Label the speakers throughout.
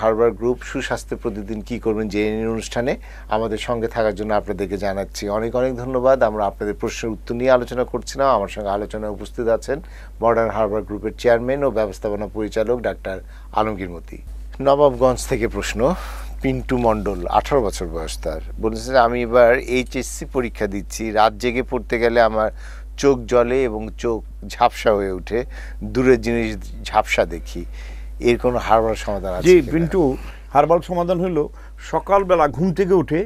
Speaker 1: Harbour group সুস্বাস্থ্যে প্রতিদিন কি করবেন যে অনুষ্ঠানে আমাদের সঙ্গে থাকার জন্য আপনাদেরকে জানাচ্ছি অনেক অনেক ধন্যবাদ আমরা আপনাদের প্রশ্নের উত্তর নিয়ে আলোচনা করছিলাম আমার সঙ্গে আলোচনায় উপস্থিত আছেন মডার্ন হারবার গ্রুপের চেয়ারম্যান ও ব্যবস্থাপনা পরিচালক ডাক্তার আলমগীর মতি নবাবগঞ্জ থেকে প্রশ্ন পিন্টু মণ্ডল আঠারো বছর বয়স তার বলেছে আমি এবার এইচএসসি পরীক্ষা দিচ্ছি রাত জেগে পড়তে গেলে আমার চোখ জলে এবং চোখ ঝাপসা হয়ে ওঠে দূরের জিনিস ঝাপসা দেখি এর কোনো হারবার সমাধান আছে জি কিন্তু
Speaker 2: হার্বাল সমাধান হলো সকালবেলা ঘুম থেকে উঠে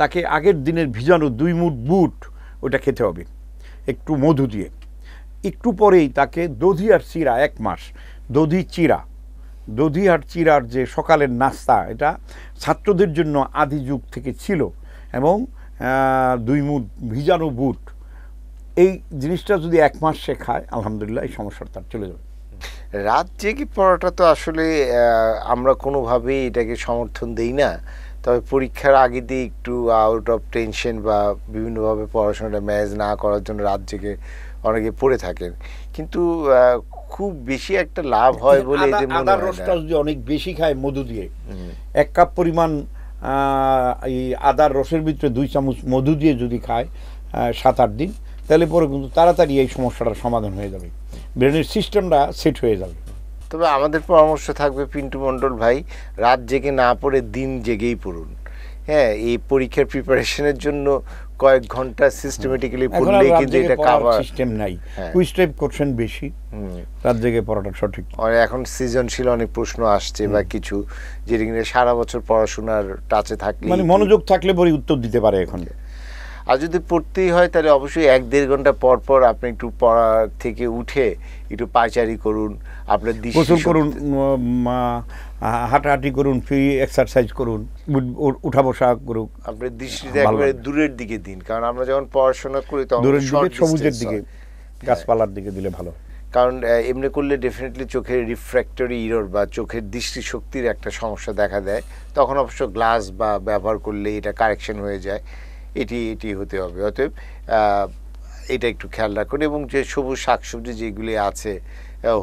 Speaker 2: তাকে আগের দিনের ভিজানো দুই মুঠ বুট ওটা খেতে হবে একটু মধু দিয়ে একটু পরেই তাকে দধি আর চিরা এক মাস দধি চিরা দধি আর চিরার যে সকালের নাস্তা এটা ছাত্রদের জন্য আদি যুগ থেকে ছিল এবং দুই মুঠ ভিজানো বুট এই জিনিসটা যদি এক মাস সে খায় আলহামদুলিল্লাহ এই সমস্যাটা তার চলে যাবে
Speaker 1: রাত জেগে পড়াটা তো আসলে আমরা কোনোভাবেই এটাকে সমর্থন দেই না তবে পরীক্ষার আগে দিয়ে একটু আউট অফ টেনশন বা বিভিন্নভাবে পড়াশোনাটা ম্যাজ না করার জন্য রাত জেগে অনেকে পড়ে থাকেন
Speaker 2: কিন্তু খুব বেশি
Speaker 1: একটা লাভ হয় আচ্ছা, বলে যে আদার রসটা
Speaker 2: যদি অনেক বেশি খায় মধু দিয়ে এক কাপ পরিমাণ এই আদার রসের ভিতরে দুই চামচ মধু দিয়ে যদি খায় সাত আট দিন তাহলে পরে কিন্তু তাড়াতাড়ি এই সমস্যাটার সমাধান হয়ে যাবে ব্রেনের সিস্টেমটা সেট হয়ে যাবে
Speaker 1: তবে আমাদের পরামর্শ থাকবে পিন্টু মণ্ডল ভাই রাত জেগে না পড়ে দিন জেগেই পড়ুন হ্যাঁ এই পরীক্ষার প্রিপারেশনের জন্য কয়েক ঘন্টা সিস্টেমেটিক্যালি পড়লে কিন্তু এটা কাভার সিস্টেম নাই
Speaker 2: কুইজ টাইপ কোশ্চেন বেশি রাত জেগে পড়াটা সঠিক
Speaker 1: আর এখন সৃজনশীল অনেক প্রশ্ন আসছে বা কিছু যেটা কিনা সারা বছর পড়াশোনার টাচে থাকলে মানে মনোযোগ
Speaker 2: থাকলে পরে উত্তর দিতে পারে এখন
Speaker 1: আর যদি পড়তেই হয় তাহলে অবশ্যই এক দেড় ঘন্টা পর পর আপনি একটু পড়া থেকে উঠে একটু পায়চারি করুন আপনার গোসল করুন
Speaker 2: হাঁটাহাঁটি করুন ফ্রি এক্সারসাইজ করুন উঠা বসা করুক আপনি দৃষ্টিতে একেবারে
Speaker 1: দূরের দিকে দিন কারণ আমরা যখন পড়াশোনা করি তখন দূরের দিকে সবুজের দিকে
Speaker 2: হ্যাঁ। গাছপালার দিকে দিলে ভালো
Speaker 1: কারণ এমনি করলে ডেফিনেটলি চোখের রিফ্র্যাক্টরি ইরোর বা চোখের দৃষ্টিশক্তির একটা সমস্যা দেখা দেয় তখন অবশ্য গ্লাস বা ব্যবহার করলে এটা কারেকশন হয়ে যায় এটি এটি হতে হবে অতএব এটা একটু খেয়াল রাখুন এবং যে সবুজ শাকসবজি যেগুলি আছে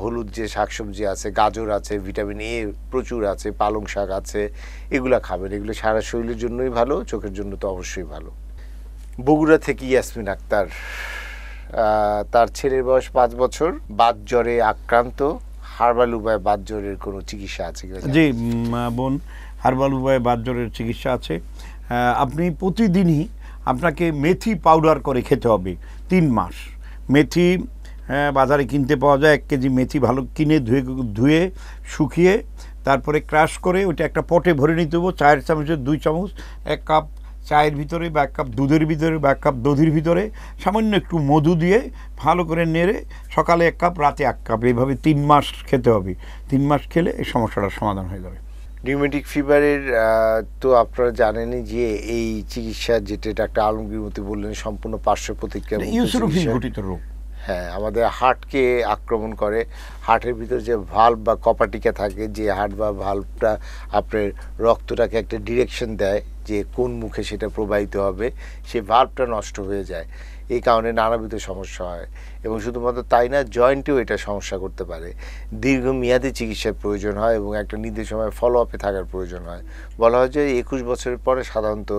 Speaker 1: হলুদ যে শাকসবজি আছে গাজর আছে ভিটামিন এ প্রচুর আছে পালং শাক আছে এগুলো খাবেন এগুলো সারা শরীরের জন্যই ভালো চোখের জন্য তো অবশ্যই ভালো বগুড়া থেকে ইয়াসমিন আক্তার তার ছেলের বয়স পাঁচ বছর বাত জ্বরে আক্রান্ত হারবাল উপায় বাত জ্বরের কোনো চিকিৎসা আছে কি জি
Speaker 2: বোন হারবাল উপায় বাত জ্বরের চিকিৎসা আছে আপনি প্রতিদিনই আপনাকে মেথি পাউডার করে খেতে হবে তিন মাস মেথি হ্যাঁ, বাজারে কিনতে পাওয়া যায় এক কেজি মেথি ভালো কিনে ধুয়ে ধুয়ে শুকিয়ে তারপরে ক্রাশ করে ওইটা একটা পটে ভরে নিতে হবো চায়ের চামচের দুই চামচ এক কাপ চায়ের ভিতরে বা এক কাপ দুধের ভিতরে বা এক কাপ দধির ভিতরে সামান্য একটু মধু দিয়ে ভালো করে নেড়ে সকালে এক কাপ রাতে এক কাপ এইভাবে তিন মাস খেতে হবে তিন মাস খেলে এই সমস্যাটার সমাধান হয়ে যাবে
Speaker 1: ডিউমেটিক ফিভারের তো আপনারা জানেনই যে এই চিকিৎসা যেটা ডাক্তার আলমগীরমতি বললেন সম্পূর্ণ পার্শ্ব প্রতিক্রিয়া মানে রোগ হ্যাঁ আমাদের হার্টকে আক্রমণ করে হার্টের ভিতরে যে ভাল্ভ বা কপাটিকা থাকে যে হার্ট বা ভাল্বটা আপনার রক্তটাকে একটা ডিরেকশন দেয় যে কোন মুখে সেটা প্রবাহিত হবে সে ভাল্বটা নষ্ট হয়ে যায় এই কারণে নানাবিধ সমস্যা হয় এবং শুধুমাত্র তাই না জয়েন্টেও এটা সমস্যা করতে পারে দীর্ঘমেয়াদী চিকিৎসার প্রয়োজন হয় এবং একটা নির্দিষ্ট সময় ফলো আপে থাকার প্রয়োজন হয় বলা হয় যে একুশ বছরের পরে সাধারণত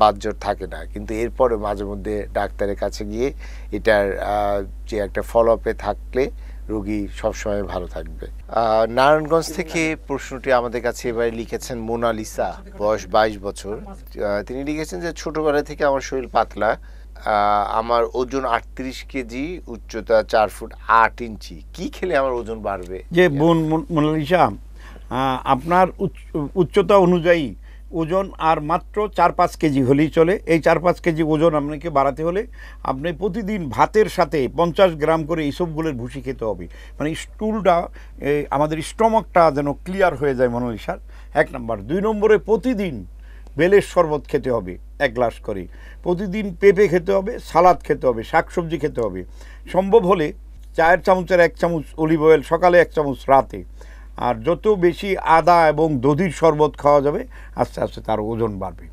Speaker 1: বাতজ্বর থাকে না কিন্তু এরপরে মাঝে মধ্যে ডাক্তারের কাছে গিয়ে এটার যে একটা ফলো আপে থাকলে রোগী সবসময় ভালো থাকবে নারায়ণগঞ্জ থেকে প্রশ্নটি আমাদের কাছে এবারে লিখেছেন মোনালিসা বয়স বাইশ বছর তিনি লিখেছেন যে ছোটবেলা থেকে আমার শরীর পাতলা আমার ওজন আটত্রিশ কেজি উচ্চতা চার ফুট আট ইঞ্চি কি খেলে আমার ওজন বাড়বে
Speaker 2: যে বোন মোনালিসা আপনার উচ্চতা অনুযায়ী ওজন আর মাত্র চার পাঁচ কেজি হলেই চলে এই চার পাঁচ কেজি ওজন আপনাকে বাড়াতে হলে আপনি প্রতিদিন ভাতের সাথে পঞ্চাশ গ্রাম করে এইসবগুলোর ভুসি খেতে হবে মানে স্টুলটা আমাদের স্টমকটা যেন ক্লিয়ার হয়ে যায় মোনালিসার এক নম্বর দুই নম্বরে প্রতিদিন বেলের শরবত খেতে হবে এক গ্লাস করে প্রতিদিন পেঁপে খেতে হবে সালাদ খেতে হবে শাকসবজি খেতে হবে সম্ভব হলে চায়ের চামচের এক চামচ অলিভ অয়েল সকালে এক চামচ রাতে আর যত বেশি আদা এবং দধির শরবত খাওয়া যাবে আস্তে আস্তে তার ওজন বাড়বে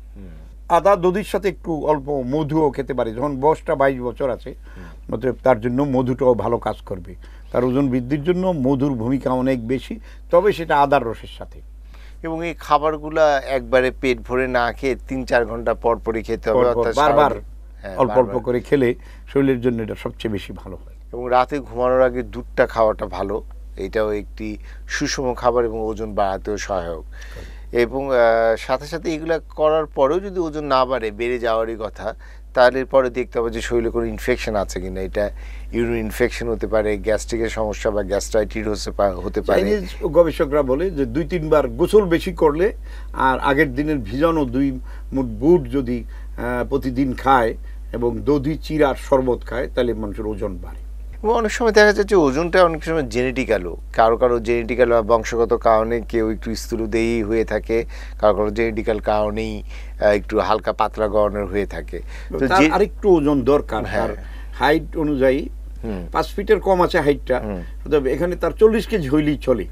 Speaker 2: আদা দধির সাথে একটু অল্প মধুও খেতে পারে যখন বয়সটা বাইশ বছর আছে অতএব তার জন্য মধুটাও ভালো কাজ করবে তার ওজন বৃদ্ধির জন্য মধুর ভূমিকা অনেক বেশি তবে সেটা আদার রসের সাথে এবং
Speaker 1: এই খাবারগুলা একবারে পেট ভরে না খেয়ে তিন চার ঘন্টা পর পরই খেতে হবে বারবার হ্যাঁ, অল্প অল্প করে
Speaker 2: খেলে শরীরের জন্য এটা সবচেয়ে বেশি ভালো হয়
Speaker 1: এবং রাতে ঘুমানোর আগে দুধটা খাওয়াটা ভালো এটাও একটি সুষম খাবার এবং ওজন বাড়াতেও সহায়ক এবং সাথে সাথে এগুলো করার পরেও যদি ওজন না বাড়ে বেড়ে যাওয়ারই কথা তাহলে পরে দেখতে হবে যে শরীরে কোনো ইনফেকশন আছে কিনা এটা ইউরিন ইনফেকশন হতে পারে গ্যাস্ট্রিকের সমস্যা বা হতে হতে পারে
Speaker 2: গবেষকরা বলে যে দুই তিনবার গোসল বেশি করলে আর আগের দিনের ভিজানো দুই মুঠ বুট যদি প্রতিদিন খায় এবং দধি চিরার শরবত খায় তাহলে মানুষের ওজন বাড়ে এবং অনেক সময় দেখা যাচ্ছে
Speaker 1: ওজনটা অনেক সময় জেনেটিক্যালও কারো কারো জেনেটিক্যাল বা বংশগত কারণে কেউ একটু স্থূলদেহী হয়ে থাকে কারো কারো জেনেটিক্যাল কারণেই একটু হালকা পাতলা গড়নের হয়ে থাকে আরেকটু
Speaker 2: ওজন দরকার হ্যাঁ হাইট অনুযায়ী পাঁচ ফিটের কম আছে হাইটটা তবে এখানে তার চল্লিশ কেজি হইলেই চলে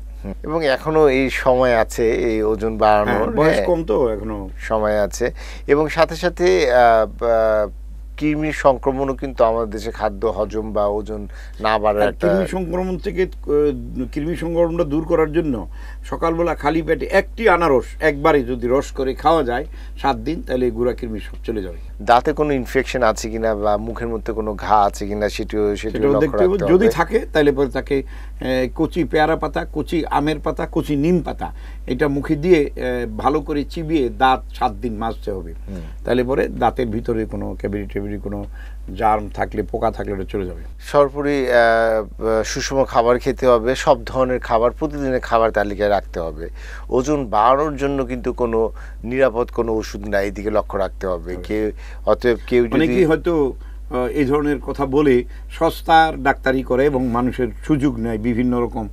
Speaker 2: এবং এখনো এই সময় আছে এই ওজন
Speaker 1: বাড়ানোর হ্যাঁ, বয়স হ্যাঁ। কম তো এখনো সময় আছে এবং সাথে সাথে
Speaker 2: কৃমি সংক্রমণও কিন্তু আমাদের দেশে খাদ্য হজম বা ওজন
Speaker 1: না বাড়ার একটা কৃমি
Speaker 2: সংক্রমণ থেকে কৃমি সংক্রমণটা দূর করার জন্য সকালবেলা খালি পেটে একটি আনারস একবারে যদি রস করে খাওয়া যায় সাত দিন তাহলে গুঁড়া কৃমি সব চলে যাবে দাঁতে কোনো ইনফেকশন আছে কিনা বা মুখের মধ্যে কোনো ঘা আছে
Speaker 1: কিনা সেটিও সেটিও দেখতে হবে যদি থাকে তাহলে
Speaker 2: পরে তাকে কচি পেয়ারা পাতা কচি আমের পাতা কচি নিম পাতা এটা মুখে দিয়ে ভালো করে চিবিয়ে দাঁত সাত দিন মাজতে হবে তাহলে পরে দাঁতের ভিতরে কোনো ক্যাবিনেট শরীরে কোনো জার্ম থাকলে পোকা থাকলে ওটা চলে যাবে সর্বোপরি
Speaker 1: সুষম খাবার খেতে হবে সব ধরনের খাবার প্রতিদিনের খাবার তালিকায় রাখতে হবে ওজন বাড়ানোর জন্য কিন্তু কোনো নিরাপদ কোনো ওষুধ নাই এদিকে লক্ষ্য রাখতে হবে কেউ অতএব কেউ যদি
Speaker 2: হয়তো এই ধরনের কথা বলে সস্তার ডাক্তারি করে এবং মানুষের সুযোগ নেয় বিভিন্ন রকম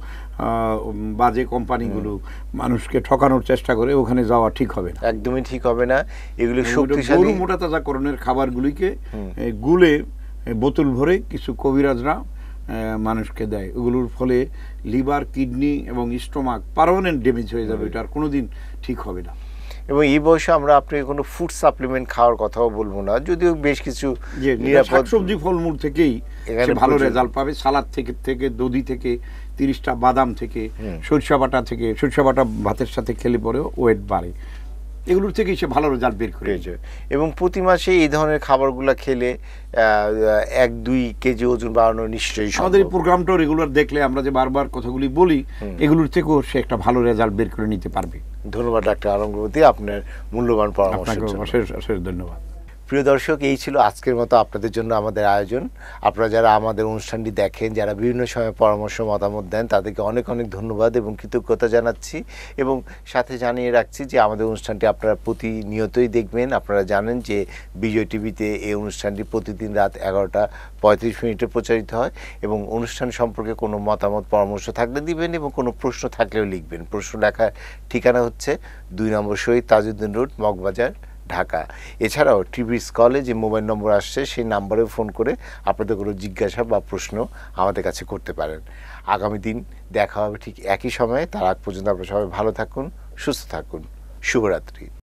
Speaker 2: বাজে কোম্পানিগুলো মানুষকে ঠকানোর চেষ্টা করে ওখানে যাওয়া ঠিক হবে না একদমই ঠিক হবে না এগুলো শক্তিশালী মোটা তাজাকরণের খাবারগুলিকে গুলে বোতল ভরে কিছু কবিরাজরা মানুষকে দেয় ওগুলোর ফলে লিভার কিডনি এবং স্টোমাক পারমানেন্ট ড্যামেজ হয়ে যাবে এটা আর কোনোদিন
Speaker 1: ঠিক হবে না এবং এই বয়সে আমরা আপনাকে কোনো ফুড সাপ্লিমেন্ট খাওয়ার কথাও বলবো না যদিও বেশ
Speaker 2: কিছু নিরাপদ সবজি ফলমূল থেকেই ভালো রেজাল্ট পাবে সালাদ থেকে থেকে দধি থেকে তিরিশটা বাদাম থেকে সরিষা বাটা থেকে সরিষা বাটা ভাতের সাথে খেলে পরেও ওয়েট বাড়ে এগুলোর থেকেই সে ভালো রেজাল্ট বের করেছে এবং প্রতি মাসে এই ধরনের
Speaker 1: খাবারগুলো খেলে এক দুই কেজি ওজন বাড়ানো নিশ্চয়ই আমাদের এই প্রোগ্রামটাও রেগুলার
Speaker 2: দেখলে আমরা যে বারবার কথাগুলি বলি এগুলোর থেকেও সে একটা ভালো রেজাল্ট বের করে নিতে পারবে
Speaker 1: ধন্যবাদ ডাক্তার আলমগতি আপনার মূল্যবান পরামর্শ ধন্যবাদ প্রিয় দর্শক এই ছিল আজকের মতো আপনাদের জন্য আমাদের আয়োজন আপনারা যারা আমাদের অনুষ্ঠানটি দেখেন যারা বিভিন্ন সময় পরামর্শ মতামত দেন তাদেরকে অনেক অনেক ধন্যবাদ এবং কৃতজ্ঞতা জানাচ্ছি এবং সাথে জানিয়ে রাখছি যে আমাদের অনুষ্ঠানটি আপনারা প্রতিনিয়তই দেখবেন আপনারা জানেন যে বিজয় টিভিতে এই অনুষ্ঠানটি প্রতিদিন রাত এগারোটা পঁয়ত্রিশ মিনিটে প্রচারিত হয় এবং অনুষ্ঠান সম্পর্কে কোনো মতামত পরামর্শ থাকলে দিবেন এবং কোনো প্রশ্ন থাকলেও লিখবেন প্রশ্ন লেখার ঠিকানা হচ্ছে দুই নম্বর শহীদ তাজউদ্দিন রোড মগবাজার ঢাকা এছাড়াও টিভি স্কলে যে মোবাইল নম্বর আসছে সেই নাম্বারেও ফোন করে আপনাদের কোনো জিজ্ঞাসা বা প্রশ্ন আমাদের কাছে করতে পারেন আগামী দিন দেখা হবে ঠিক একই সময়ে তার আগ পর্যন্ত আপনারা সবাই ভালো থাকুন সুস্থ থাকুন শুভরাত্রি